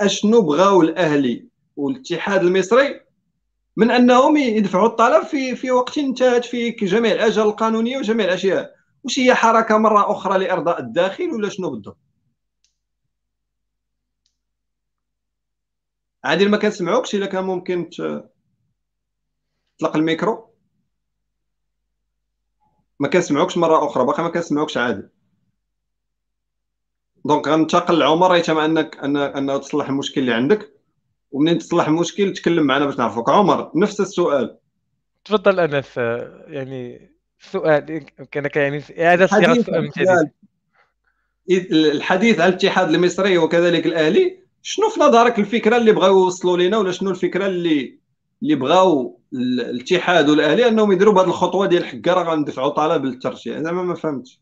اشنو بغاو الاهلي والاتحاد المصري من انهم يدفعوا الطلب في في وقت انتهت فيه جميع الاجال القانونيه وجميع الاشياء واش هي حركه مره اخرى لارضاء الداخل ولا شنو بالضبط عادل ما كنسمعوكش الا كان ممكن تطلق الميكرو ما كنسمعوكش مره اخرى باقي ما كنسمعوكش عادل دونك غننتقل لعمر يتم انك ان ان تصلح المشكل اللي عندك ومنين تصلح المشكل تكلم معنا باش نعرفوك عمر نفس السؤال تفضل انس يعني السؤال يمكنك يعني اعاده صياغه السؤال الحديث على الاتحاد المصري وكذلك الاهلي شنو في نظرك الفكره اللي بغاو يوصلوا لنا ولا شنو الفكره اللي اللي بغاو الاتحاد والاهلي انهم يديروا بهذه الخطوه ديال حكا راه غندفعوا طلب للترشيح زعما ما فهمتش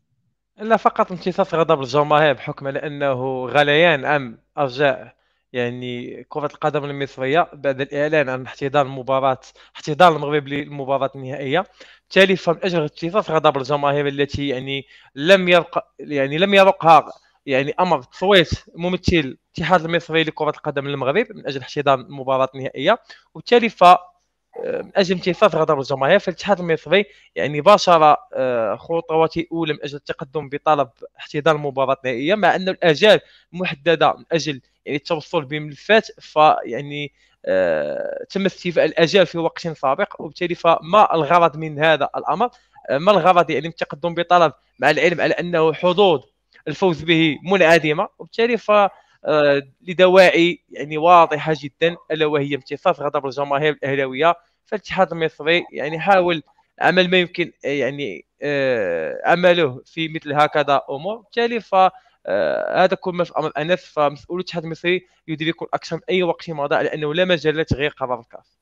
لا فقط امتصاص غضب الجماهير بحكم على انه غليان ام ارجاء يعني كرة القدم المصرية بعد الإعلان عن احتضان مباراة احتضان المغرب للمباراة النهائية بالتالي فمن أجل امتصاص غضب الجماهير التي يعني لم يرق يعني لم يرقها يعني أمر تصويت ممثل الاتحاد المصري لكرة القدم المغرب من أجل احتضان المباراة النهائية وبالتالي ف من اجل امتثال غضب الجماهير فالاتحاد المصري يعني باشر آه، خطوات اولى من اجل التقدم بطلب احتضان المباراه النهائيه مع ان الاجال محدده من اجل يعني التوصل بملفات فيعني آه تم استيفاء الاجال في وقت سابق وبالتالي فما الغرض من هذا الامر آه، ما الغرض يعني من التقدم بطلب مع العلم على انه حظوظ الفوز به منعدمه وبالتالي ف آه، لدواعي يعني واضحه جدا الا وهي امتصاص غضب الجماهير الاهلاويه فالاتحاد المصري يعني حاول عمل ما يمكن آه، يعني آه، عمله في مثل هكذا امور بالتالي ف هذا كل ما في امر انس فمسؤول الاتحاد المصري يدرك اكثر من اي وقت مضى على انه لا مجال لتغيير قرار الكاس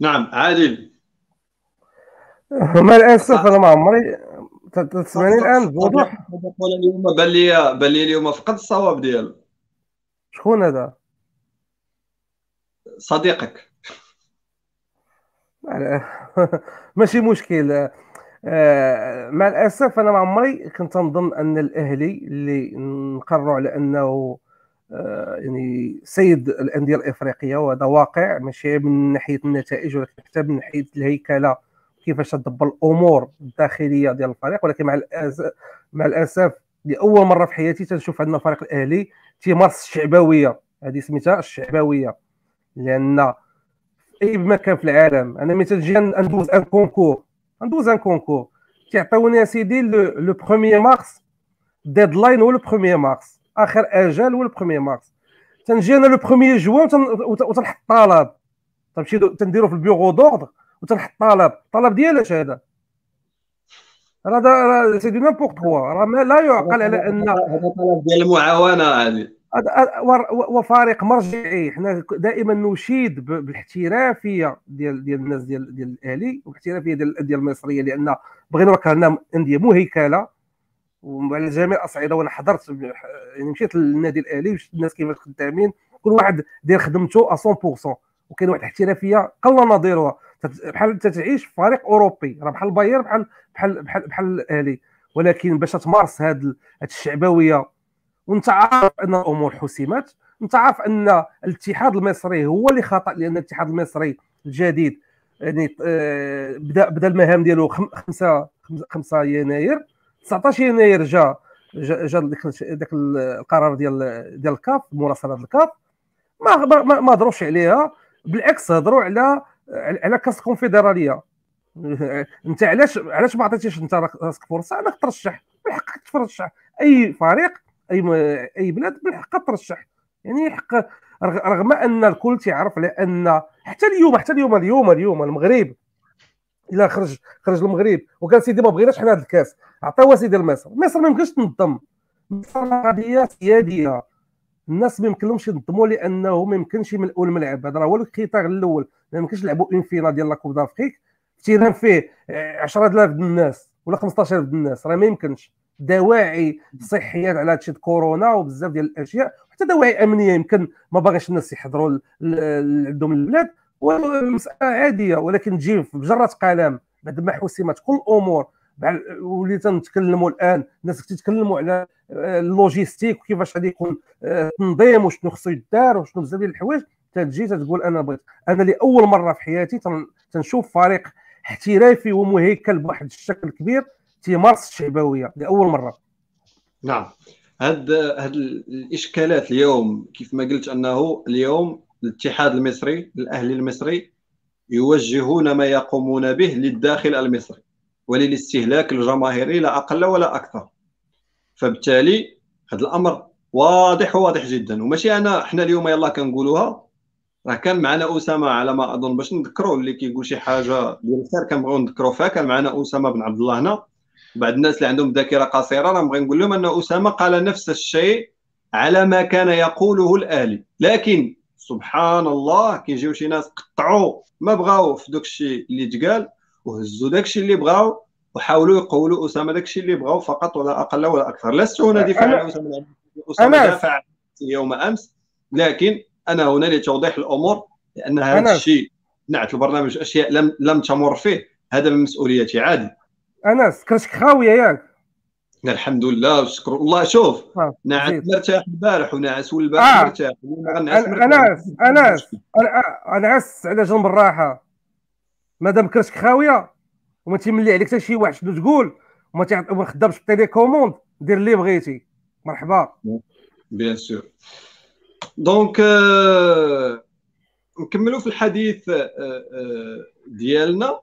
نعم عادل مع الان انا ما عمري تسمعني الان بوضوح اليوم بان لي بان لي اليوم فقد الصواب ديالو شكون هذا صديقك ماشي مشكل آه، مع الاسف انا ما عمري كنت نظن ان الاهلي اللي نقروا على انه آه، يعني سيد الانديه الافريقيه وهذا واقع ماشي من ناحيه النتائج ولكن حتى من ناحيه الهيكله كيفاش تدبر الامور الداخليه ديال الفريق ولكن مع الاسف مع الاسف لاول مره في حياتي تنشوف عندنا الفريق الاهلي تيمارس الشعبويه هذه سميتها الشعبويه لان اي مكان في العالم انا ملي تجي ندوز ان كونكور ندوز ان كونكور تيعطيوني اسيدي لو بروميير مارس ديدلاين هو لو بروميير مارس اخر اجل هو لو بروميير مارس تنجي انا لو بروميير جوان وتنحط طلب تنمشي تنديرو في البيغو دوردر وتنحط طلب الطلب ديالاش هذا راه سي دو نيمبورت كوا راه لا يعقل على ان هذا طلب ديال المعاونه هذه وفريق مرجعي حنا دائما نشيد بالاحترافيه ديال ديال الناس ديال ديال الاهلي والاحترافيه ديال الانديه المصريه لان بغينا ركرنا انديه مهيكله وعلى جميع الاصعده وانا حضرت يعني مشيت للنادي الاهلي وشفت الناس كيفاش خدامين كل واحد داير خدمته 100% وكاين واحد الاحترافيه قل نظيرها بحال انت تعيش في فريق اوروبي راه بحال باير بحال بحال بحال بحال الاهلي ولكن باش تمارس هاد الشعبويه وانت عارف ان الامور حسمت انت عارف ان الاتحاد المصري هو اللي خطا لان الاتحاد المصري الجديد يعني آه، بدا بدا المهام ديالو 5 5 يناير 19 يناير جا جا ذاك القرار ديال ديال الكاف مراسلات الكاف ما ما, ما هضروش عليها بالعكس هضروا على على كاس الكونفدراليه انت علاش علاش ما عطيتيش انت راسك فرصه انك ترشح من حقك ترشح اي فريق اي م... اي بلاد من ترشح يعني حق رغم ان الكل تيعرف لان حتى اليوم حتى اليوم اليوم اليوم المغرب الى خرج خرج المغرب وقال سيدي ما بغيناش حنا هذا الكاس عطاوها سيدي لمصر مصر ما يمكنش تنظم مصر قضيه سياديه الناس ما يمكنهمش ينظموا لانه ما يمكنش يملؤوا الملعب هذا راه هو الخطار الاول ما يمكنش يلعبوا اون فينا ديال لا كوب دافريك تيران فيه 10000 د الناس ولا 15000 د الناس راه ما يمكنش دواعي صحيه على هادشي كورونا وبزاف ديال الاشياء حتى دواعي امنيه يمكن ما باغيش الناس يحضروا عندهم البلاد ومساله عاديه ولكن تجي بجره قلم بعد ما حسمت كل الامور وليت نتكلموا الان الناس كتتكلموا على آه، اللوجيستيك وكيفاش غادي يكون التنظيم آه، وشنو خصو يدار وشنو بزاف ديال الحوايج تجي تتقول انا بغيت انا لاول مره في حياتي تنشوف فريق احترافي ومهيكل بواحد الشكل كبير تيمارس الشعبويه لاول مره نعم هاد هاد الاشكالات اليوم كيف ما قلت انه اليوم الاتحاد المصري الاهلي المصري يوجهون ما يقومون به للداخل المصري وللاستهلاك الجماهيري لا اقل ولا اكثر فبالتالي هذا الامر واضح واضح جدا وماشي انا حنا اليوم يلا كنقولوها راه كان معنا اسامه على ما اظن باش نذكروا اللي كيقول شي حاجه ديال الخير كنبغيو نذكروا فيها كان معنا اسامه بن عبد الله هنا بعض الناس اللي عندهم ذاكره قصيره راه بغي نقول لهم ان اسامه قال نفس الشيء على ما كان يقوله الاهلي لكن سبحان الله كيجيو شي ناس قطعوا ما بغاو في دوك الشيء اللي تقال وهزوا داكشي اللي بغاو وحاولوا يقولوا اسامه داكشي اللي بغاو فقط ولا اقل ولا اكثر لا السعوديه دفاع اسامه اسامه دافع يوم امس لكن انا هنا لتوضيح الامور لان هذا الشيء نعت البرنامج اشياء لم لم تمر فيه هذا من مسؤوليتي عادي انس كرشك خاويه ياك الحمد لله وشكر الله شوف آه، نعس مرتاح البارح ونعس والبارح آه. مرتاح انس انس انس على جنب الراحه مادام كرسك خاويه وما تيملي عليك حتى شي واحد شنو تقول وما تخدمش بالتيلي كوموند دير اللي بغيتي مرحبا بيان سور دونك نكملوا في الحديث آه، آه، ديالنا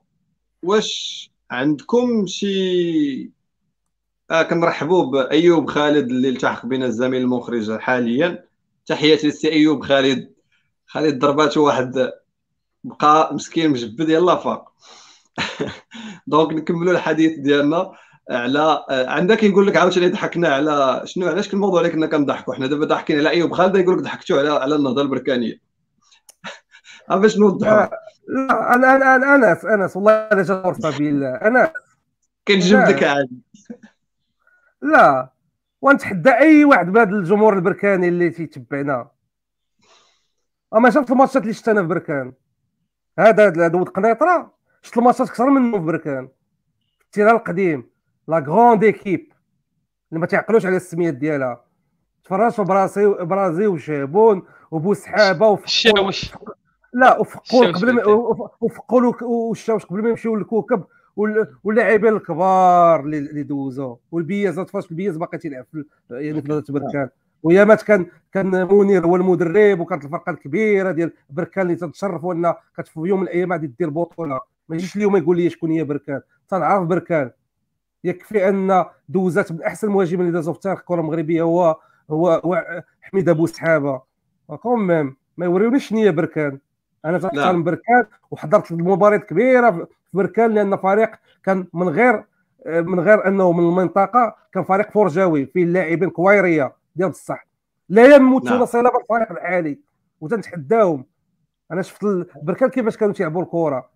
واش عندكم شي آه كنرحبوا بايوب خالد اللي التحق بنا الزميل المخرج حاليا تحياتي للسي ايوب خالد خالد ضرباتو واحد بقى مسكين مجبد يلا فاق دونك نكملوا الحديث ديالنا على عندك كيقول لك عاوتاني ضحكنا على شنو علاش كل الموضوع اللي كنا كنضحكوا حنا دابا ضاحكين على ايوب خالد يقول لك ضحكتوا على على النهضه البركانيه باش نوضحوا لا انا انا انا انس انس والله جات جرفه بالله انس كنجبدك عادي لا ونتحدى اي واحد من الجمهور البركاني اللي تيتبعنا اما شفت الماتشات اللي شفت انا في بركان هذا ود قنيطره شفت الماتشات اكثر منه في بركان التيران القديم لا غروند ايكيب اللي ما تعقلوش على السميات ديالها تفرجوا في براسي برازي وشابون وبوسحابه وفقوش لا وفقوا قبل ما وفقوا وشاوش قبل ما يمشيو للكوكب واللاعبين الكبار اللي دوزوا والبياز تفرج البياز باقي تيلعب يعني في آه. بركان ويا مات كان كان منير هو المدرب وكانت الفرقه الكبيره ديال بركان اللي تتشرف وان في يوم من الايام غادي دير بطوله ما يجيش اليوم يقول لي شكون هي بركان تنعرف بركان يكفي ان دوزات من احسن المهاجمين اللي دازوا في تاريخ الكره المغربيه هو هو, هو حميد ابو سحابه ميم ما يوريونيش شنو هي بركان انا تنحترم بركان وحضرت المباريات كبيره في بركان لان فريق كان من غير من غير انه من المنطقه كان فريق فرجاوي فيه لاعبين كويريه ديال بصح لا يموتون نعم. صلب الفريق العالي وتنتحداهم انا شفت البركان كيفاش كانوا تيلعبوا الكره